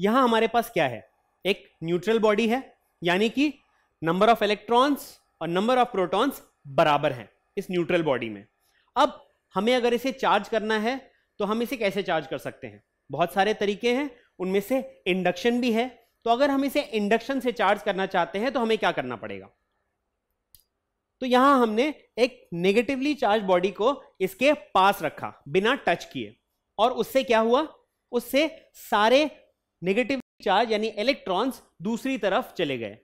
यहां हमारे पास क्या है एक न्यूट्रल बॉडी है यानी कि नंबर ऑफ इलेक्ट्रॉन्स और नंबर ऑफ प्रोटॉन्स बराबर हैं इस न्यूट्रल बॉडी में अब हमें अगर इसे चार्ज करना है तो हम इसे कैसे चार्ज कर सकते हैं बहुत सारे तरीके हैं उनमें से इंडक्शन भी है तो अगर हम इसे इंडक्शन से चार्ज करना चाहते हैं तो हमें क्या करना पड़ेगा तो यहां हमने एक नेगेटिवली चार्ज बॉडी को इसके पास रखा बिना टच किए और उससे क्या हुआ उससे सारे नेगेटिव चार्ज यानी इलेक्ट्रॉन्स दूसरी तरफ चले गए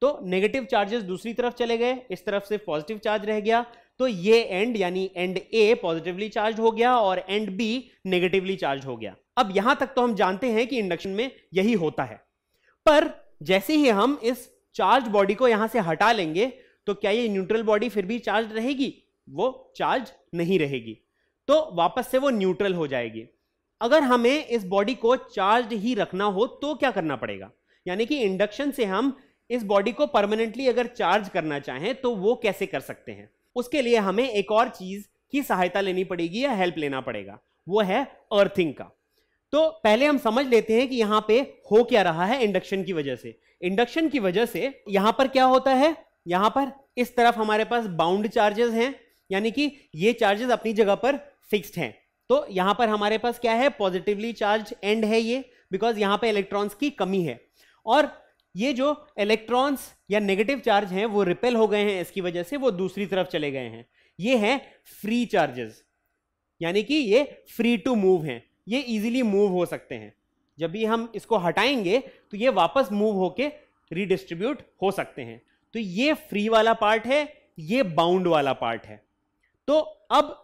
तो नेगेटिव चार्जेस दूसरी तरफ चले गए इस तरफ से पॉजिटिव चार्ज रह गया तो ये एंड यानी एंड ए पॉजिटिवली चार्ज हो गया और एंड बी नेगेटिवली चार्ज हो गया अब यहां तक तो हम जानते हैं कि इंडक्शन में यही होता है पर जैसे ही हम इस चार्ज बॉडी को यहां से हटा लेंगे तो क्या ये न्यूट्रल बॉडी फिर भी चार्ज रहेगी वो चार्ज नहीं रहेगी तो वापस से वो न्यूट्रल हो जाएगी अगर हमें इस बॉडी को चार्ज ही रखना हो तो क्या करना पड़ेगा यानी कि इंडक्शन से हम इस बॉडी को परमानेंटली अगर चार्ज करना चाहें तो वो कैसे कर सकते हैं उसके लिए हमें एक और चीज की सहायता लेनी पड़ेगी या हेल्प लेना पड़ेगा वो है अर्थिंग का तो पहले हम समझ लेते हैं कि यहाँ पे हो क्या रहा है इंडक्शन की वजह से इंडक्शन की वजह से यहाँ पर क्या होता है यहाँ पर इस तरफ हमारे पास बाउंड चार्जेस हैं यानी कि ये चार्जेस अपनी जगह पर फिक्स्ड हैं तो यहां पर हमारे पास क्या है पॉजिटिवली चार्ज एंड है ये बिकॉज यहां पर इलेक्ट्रॉन्स की कमी है और ये जो इलेक्ट्रॉन्स या नेगेटिव चार्ज हैं वो रिपेल हो गए हैं इसकी वजह से वो दूसरी तरफ चले गए हैं ये है फ्री चार्जेस यानी कि ये फ्री टू मूव हैं ये इजीली मूव हो सकते हैं जब भी हम इसको हटाएंगे तो ये वापस मूव होके रिडिस्ट्रीब्यूट हो सकते हैं तो ये फ्री वाला पार्ट है ये बाउंड वाला पार्ट है तो अब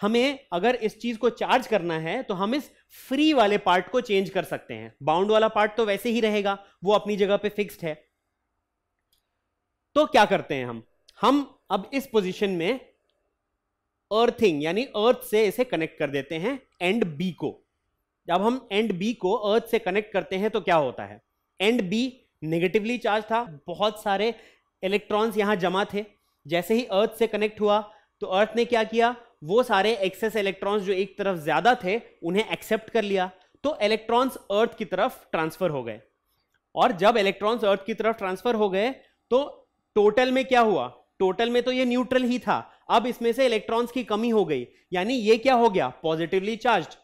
हमें अगर इस चीज को चार्ज करना है तो हम इस फ्री वाले पार्ट को चेंज कर सकते हैं बाउंड वाला पार्ट तो वैसे ही रहेगा वो अपनी जगह पे फिक्स्ड है तो क्या करते हैं हम हम अब इस पोजीशन में अर्थिंग यानी अर्थ से इसे कनेक्ट कर देते हैं एंड बी को जब हम एंड बी को अर्थ से कनेक्ट करते हैं तो क्या होता है एंड बी नेगेटिवली चार्ज था बहुत सारे इलेक्ट्रॉन्स यहां जमा थे जैसे ही अर्थ से कनेक्ट हुआ तो अर्थ ने क्या किया वो सारे एक्सेस इलेक्ट्रॉन्स जो एक तरफ ज्यादा थे उन्हें एक्सेप्ट कर लिया तो इलेक्ट्रॉन्स अर्थ की तरफ ट्रांसफर हो गए और जब इलेक्ट्रॉन्स अर्थ की तरफ ट्रांसफर हो गए तो टोटल में क्या हुआ टोटल में तो ये न्यूट्रल ही था अब इसमें से इलेक्ट्रॉन्स की कमी हो गई यानी ये क्या हो गया पॉजिटिवली चार्ज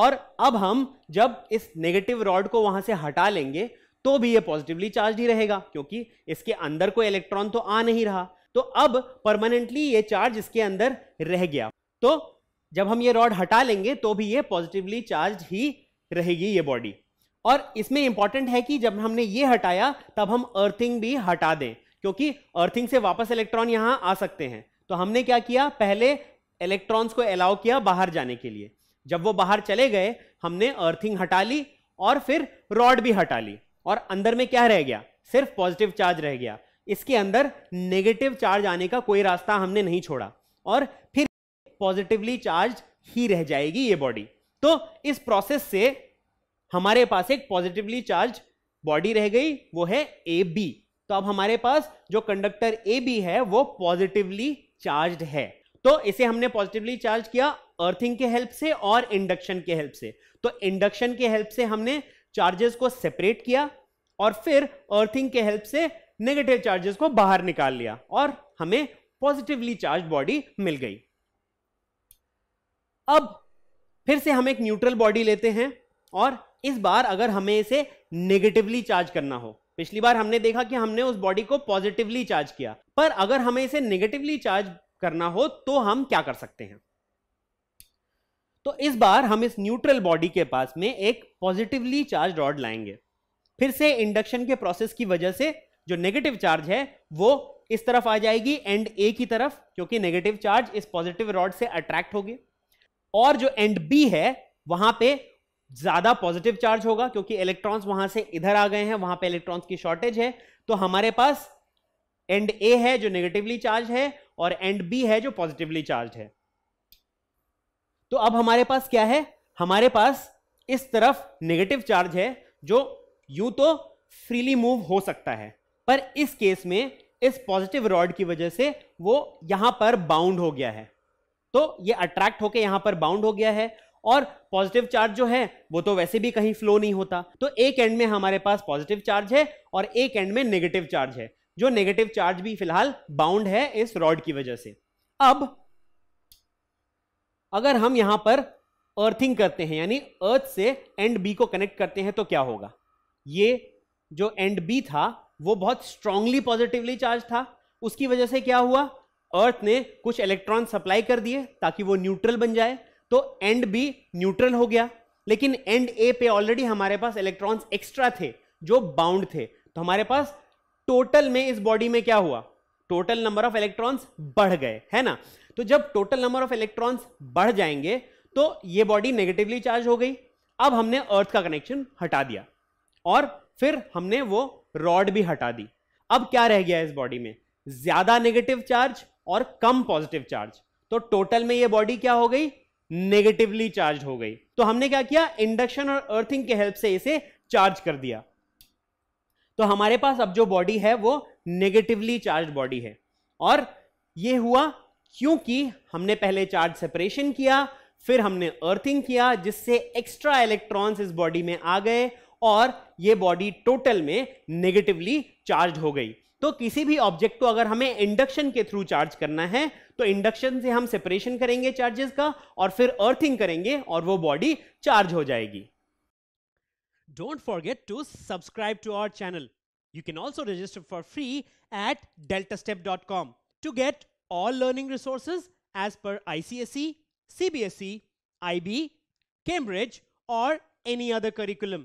और अब हम जब इस नेगेटिव रॉड को वहां से हटा लेंगे तो भी ये पॉजिटिवली चार्ज ही रहेगा क्योंकि इसके अंदर कोई इलेक्ट्रॉन तो आ नहीं रहा तो अब परमानेंटली ये चार्ज इसके अंदर रह गया तो जब हम ये रॉड हटा लेंगे तो भी ये पॉजिटिवली चार्ज ही रहेगी ये बॉडी और इसमें इंपॉर्टेंट है कि जब हमने ये हटाया तब हम अर्थिंग भी हटा दें क्योंकि अर्थिंग से वापस इलेक्ट्रॉन यहां आ सकते हैं तो हमने क्या किया पहले इलेक्ट्रॉन्स को अलाउ किया बाहर जाने के लिए जब वो बाहर चले गए हमने अर्थिंग हटा ली और फिर रॉड भी हटा ली और अंदर में क्या रह गया सिर्फ पॉजिटिव चार्ज रह गया इसके अंदर नेगेटिव चार्ज आने का कोई रास्ता हमने नहीं छोड़ा और फिर पॉजिटिवली चार्ज ही रह जाएगी ये बॉडी तो इस प्रोसेस से हमारे पास एक पॉजिटिवली चार्ज बॉडी रह गई वो है ए बी तो अब हमारे पास जो कंडक्टर ए बी है वो पॉजिटिवली चार्ज है तो इसे हमने पॉजिटिवली चार्ज किया अर्थिंग के हेल्प से और इंडक्शन के हेल्प से तो इंडक्शन के हेल्प से हमने चार्जेस को सेपरेट किया और फिर अर्थिंग के हेल्प से नेगेटिव चार्जेस को बाहर निकाल लिया और हमें पॉजिटिवली चार्ज बॉडी मिल गई अब फिर से हम एक न्यूट्रल बॉडी लेते हैं और इस बार अगर हमें इसे नेगेटिवली चार्ज करना हो पिछली बार हमने देखा कि हमने उस बॉडी को पॉजिटिवली चार्ज किया पर अगर हमें इसे नेगेटिवली चार्ज करना हो तो हम क्या कर सकते हैं तो इस बार हम इस न्यूट्रल बॉडी के पास में एक पॉजिटिवली चार्ज रॉड लाएंगे फिर से इंडक्शन के प्रोसेस की वजह से जो नेगेटिव चार्ज है वो इस तरफ आ जाएगी एंड ए की तरफ क्योंकि नेगेटिव चार्ज इस पॉजिटिव रॉड से अट्रैक्ट होगी और जो एंड बी है वहां पे ज्यादा पॉजिटिव चार्ज होगा क्योंकि इलेक्ट्रॉन्स वहां से इधर आ गए हैं वहां पे इलेक्ट्रॉन्स की शॉर्टेज है तो हमारे पास एंड ए है जो नेगेटिवली चार्ज है और एंड बी है जो पॉजिटिवली चार्ज है तो अब हमारे पास क्या है हमारे पास इस तरफ नेगेटिव चार्ज है जो यू तो फ्रीली मूव हो सकता है पर इस केस में इस पॉजिटिव रॉड की वजह से वो यहां पर बाउंड हो गया है तो ये अट्रैक्ट होकर यहां पर बाउंड हो गया है और पॉजिटिव चार्ज जो है वो तो वैसे भी कहीं फ्लो नहीं होता तो एक एंड में हमारे पास पॉजिटिव चार्ज है और एक एंड में नेगेटिव चार्ज है जो नेगेटिव चार्ज भी फिलहाल बाउंड है इस रॉड की वजह से अब अगर हम यहां पर अर्थिंग करते हैं यानी अर्थ से एंड बी को कनेक्ट करते हैं तो क्या होगा ये जो एंड बी था वो बहुत स्ट्रांगली पॉजिटिवली चार्ज था उसकी वजह से क्या हुआ अर्थ ने कुछ इलेक्ट्रॉन सप्लाई कर दिए ताकि वो न्यूट्रल बन जाए तो एंड बी न्यूट्रल हो गया लेकिन एंड ए पे ऑलरेडी हमारे पास इलेक्ट्रॉन्स एक्स्ट्रा थे जो बाउंड थे तो हमारे पास टोटल में इस बॉडी में क्या हुआ टोटल नंबर ऑफ इलेक्ट्रॉन्स बढ़ गए है ना तो जब टोटल नंबर ऑफ इलेक्ट्रॉन्स बढ़ जाएंगे तो ये बॉडी नेगेटिवली चार्ज हो गई अब हमने अर्थ का कनेक्शन हटा दिया और फिर हमने वो रॉड भी हटा दी अब क्या रह गया इस बॉडी में ज्यादा नेगेटिव चार्ज और कम पॉजिटिव चार्ज तो टोटल में ये बॉडी क्या हो गई नेगेटिवली चार्ज हो गई तो हमने क्या किया इंडक्शन और अर्थिंग के हेल्प से इसे चार्ज कर दिया तो हमारे पास अब जो बॉडी है वो नेगेटिवली चार्ज बॉडी है और ये हुआ क्योंकि हमने पहले चार्ज सेपरेशन किया फिर हमने अर्थिंग किया जिससे एक्स्ट्रा इलेक्ट्रॉन्स इस बॉडी में आ गए और ये बॉडी टोटल में नेगेटिवली चार्ज हो गई तो किसी भी ऑब्जेक्ट को अगर हमें इंडक्शन के थ्रू चार्ज करना है तो इंडक्शन से हम सेपरेशन करेंगे चार्जेस का और फिर अर्थिंग करेंगे और वो बॉडी चार्ज हो जाएगी don't forget to subscribe to our channel you can also register for free at Delta Step dot com to get all learning resources as per ICSE CBSE IB Cambridge और any other curriculum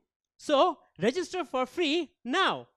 So register for free now.